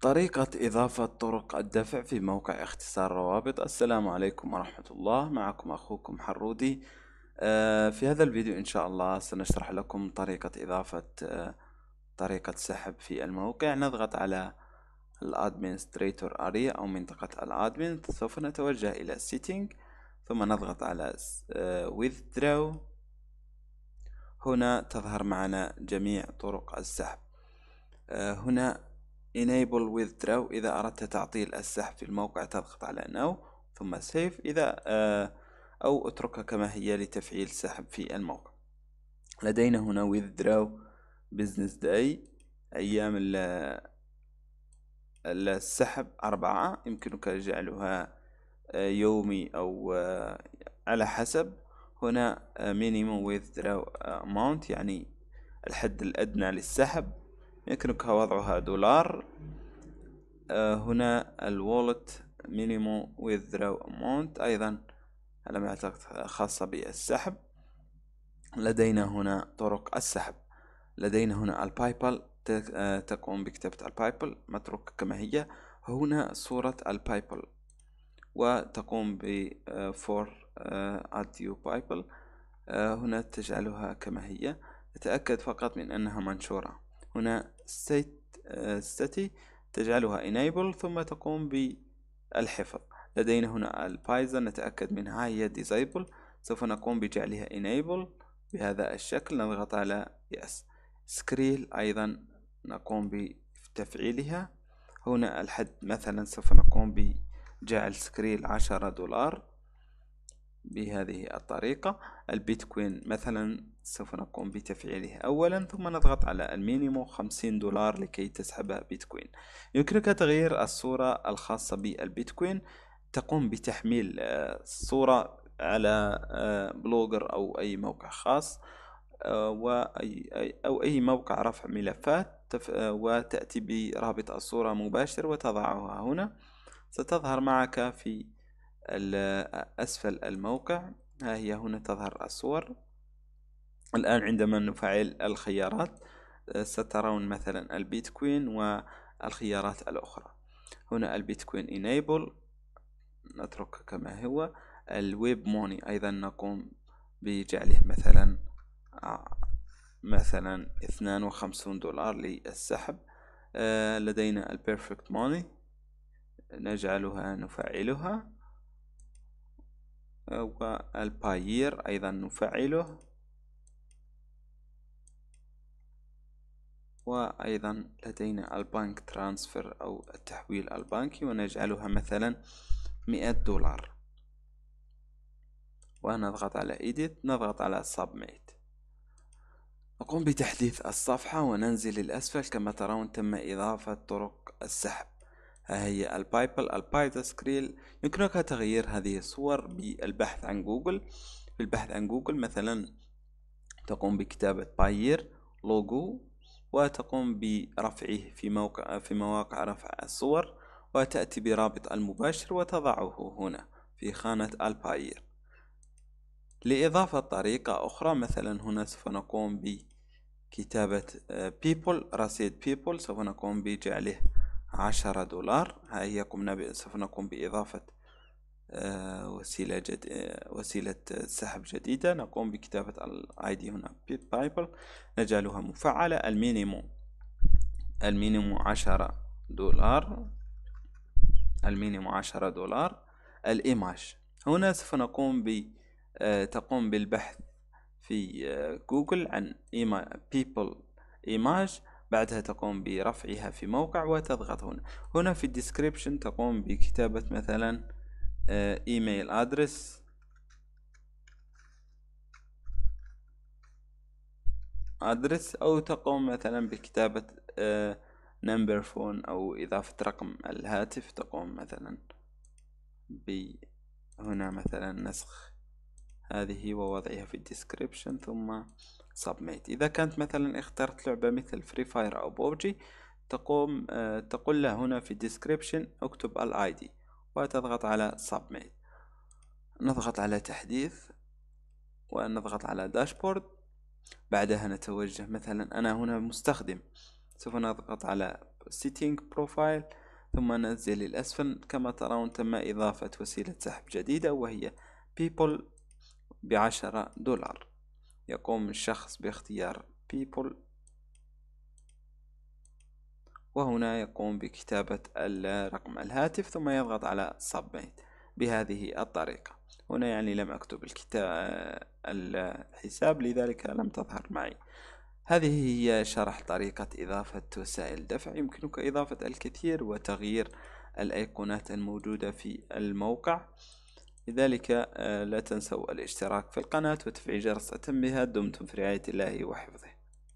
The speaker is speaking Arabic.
طريقة إضافة طرق الدفع في موقع اختصار روابط السلام عليكم ورحمة الله معكم أخوكم حرودي آه، في هذا الفيديو إن شاء الله سنشرح لكم طريقة إضافة آه، طريقة سحب في الموقع نضغط على الادمنستريتور اريا أو منطقة الادمن سوف نتوجه إلى سيتينج ثم نضغط على آه، Withdraw هنا تظهر معنا جميع طرق السحب هنا enable withdraw إذا أردت تعطيل السحب في الموقع تضغط على now ثم save إذا آه، أو اتركها كما هي لتفعيل سحب في الموقع لدينا هنا withdraw business day أيام السحب أربعة يمكنك جعلها آه، يومي أو آه، على حسب هنا minimum withdraw amount يعني الحد الأدنى للسحب يمكنك وضعها دولار آه، هنا الوولت مينيمو ويذرو امونت ايضا اعتقد خاصة بالسحب لدينا هنا طرق السحب لدينا هنا البايبل آه، تقوم بكتابة البايبل متروك كما هي هنا صورة البايبل وتقوم ب فور اديو بايبل هنا تجعلها كما هي تأكد فقط من أنها منشورة هنا ستي uh, تجعلها enable ثم تقوم بالحفظ لدينا هنا البايزر نتأكد منها هي disable سوف نقوم بجعلها enable بهذا الشكل نضغط على yes سكريل أيضا نقوم بتفعيلها هنا الحد مثلا سوف نقوم بجعل سكريل عشرة دولار بهذه الطريقة البيتكوين مثلا سوف نقوم بتفعيله أولا ثم نضغط على المينيمو 50 دولار لكي تسحب بيتكوين يمكنك تغيير الصورة الخاصة بالبيتكوين تقوم بتحميل الصورة آه، على آه، بلوجر أو أي موقع خاص آه، أو أي موقع رفع ملفات وتأتي برابط الصورة مباشر وتضعها هنا ستظهر معك في أسفل الموقع ها هي هنا تظهر الصور الآن عندما نفعل الخيارات آه، سترون مثلا البيتكوين والخيارات الأخرى هنا البيتكوين إنيبل نتركه كما هو الويب موني أيضا نقوم بجعله مثلا آه، مثلا اثنان وخمسون دولار للسحب آه، لدينا البيرفكت موني نجعلها نفعلها والباير أيضا نفعله وأيضا لدينا البنك ترانسفر أو التحويل البنكي ونجعلها مثلا مئة دولار ونضغط على إيديت نضغط على Submit نقوم بتحديث الصفحة وننزل للأسفل كما ترون تم إضافة طرق السحب ها هي البايبل البايدا سكريل يمكنك تغيير هذه الصور بالبحث عن جوجل بالبحث عن جوجل مثلا تقوم بكتابة باير لوجو وتقوم برفعه في موقع في مواقع رفع الصور وتأتي برابط المباشر وتضعه هنا في خانة الباير لإضافة طريقة أخرى مثلا هنا سوف نقوم بكتابة آه، people رصيد people سوف نقوم بجعله عشرة دولار هاي هي قمنا سوف نقوم بإضافة آه، وسيلة جد... آه، وسيلة سحب جديدة نقوم بكتابة الاي دي هنا بايبل نجعلها مفعلة المينيموم المينيموم عشرة دولار المينيموم عشرة دولار الايماج هنا سوف نقوم ب آه، تقوم بالبحث في جوجل عن إيما... ايماج بعدها تقوم برفعها في موقع وتضغط هنا هنا في الديسكريبشن تقوم بكتابة مثلا آه، ايميل ادرس ادرس او تقوم مثلا بكتابة نمبر آه، فون او اضافة رقم الهاتف تقوم مثلا بهنا مثلا نسخ هذه ووضعها في الديسكريبشن ثم سبميت اذا كانت مثلا اخترت لعبة مثل فري فاير او بوبجي تقوم آه، تقول له هنا في الديسكريبشن اكتب الاي دي وتضغط على Submit نضغط على تحديث ونضغط على داشبورد بعدها نتوجه مثلا أنا هنا مستخدم سوف نضغط على Setting Profile ثم ننزل للأسفل كما ترون تم إضافة وسيلة سحب جديدة وهي People بعشرة دولار يقوم الشخص باختيار People وهنا يقوم بكتابة رقم الهاتف ثم يضغط على سبميت بهذه الطريقة هنا يعني لم أكتب الكتاب الحساب لذلك لم تظهر معي هذه هي شرح طريقة إضافة وسائل دفع يمكنك إضافة الكثير وتغيير الأيقونات الموجودة في الموقع لذلك آه، لا تنسوا الاشتراك في القناة وتفعيل جرس التنبيهات دمتم في رعاية الله وحفظه